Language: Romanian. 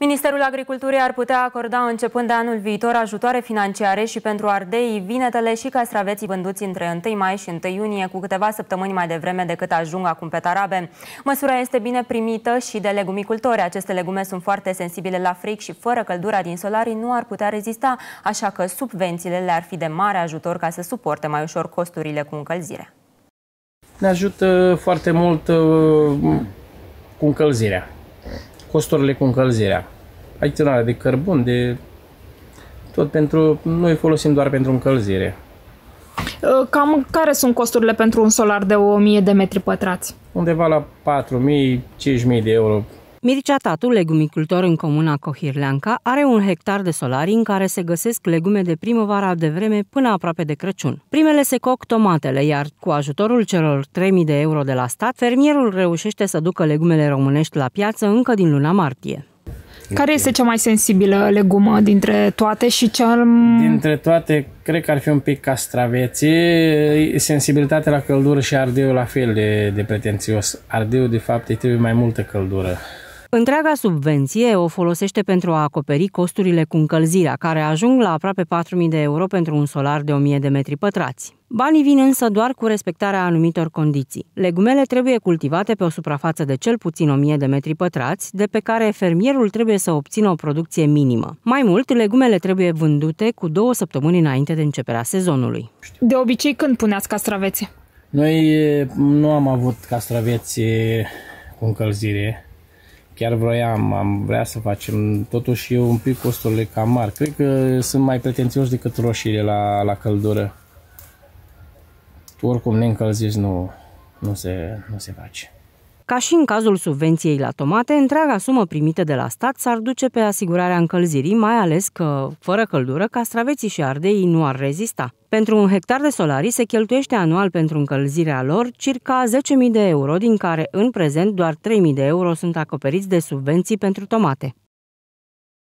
Ministerul Agriculturii ar putea acorda începând de anul viitor ajutoare financiare și pentru ardei, vinetele și castraveții vânduți între 1 mai și 1 iunie cu câteva săptămâni mai devreme decât ajung acum pe tarabe. Măsura este bine primită și de legumicultori. Aceste legume sunt foarte sensibile la fric și fără căldura din solarii nu ar putea rezista, așa că subvențiile le-ar fi de mare ajutor ca să suporte mai ușor costurile cu încălzire. Ne ajută foarte mult uh, cu încălzirea costurile cu încălzirea. Achiziționarea de cărbun, de tot pentru, noi folosim doar pentru încălzire. Ă, cam care sunt costurile pentru un solar de 1000 de metri pătrați? Undeva la 4.000-5.000 de euro Mircea Tatu, legumicultor în comuna Cohirleanca, are un hectar de solari în care se găsesc legume de primăvara de vreme până aproape de Crăciun. Primele se coc tomatele, iar cu ajutorul celor 3.000 de euro de la stat, fermierul reușește să ducă legumele românești la piață încă din luna martie. Care este cea mai sensibilă legumă dintre toate și cea... Dintre toate, cred că ar fi un pic castraveții. Sensibilitatea la căldură și ardeiul la fel de, de pretențios. Ardeiul, de fapt, îi trebuie mai multă căldură. Întreaga subvenție o folosește pentru a acoperi costurile cu încălzirea, care ajung la aproape 4.000 de euro pentru un solar de 1.000 de metri pătrați. Banii vin însă doar cu respectarea anumitor condiții. Legumele trebuie cultivate pe o suprafață de cel puțin 1000 de metri pătrați, de pe care fermierul trebuie să obțină o producție minimă. Mai mult, legumele trebuie vândute cu două săptămâni înainte de începerea sezonului. De obicei, când puneați castravețe? Noi eh, nu am avut castraveți cu încălzire chiar vroiam, am vrea să facem, totuși eu un pic costurile cam mari. Cred că sunt mai pretențioși decât roșiile la, la căldură. Oricum ne încălzești, nu, nu, se, nu se face. Ca și în cazul subvenției la tomate, întreaga sumă primită de la stat s-ar duce pe asigurarea încălzirii, mai ales că, fără căldură, castraveții și ardeii nu ar rezista. Pentru un hectar de solarii se cheltuiește anual pentru încălzirea lor circa 10.000 de euro, din care în prezent doar 3.000 de euro sunt acoperiți de subvenții pentru tomate.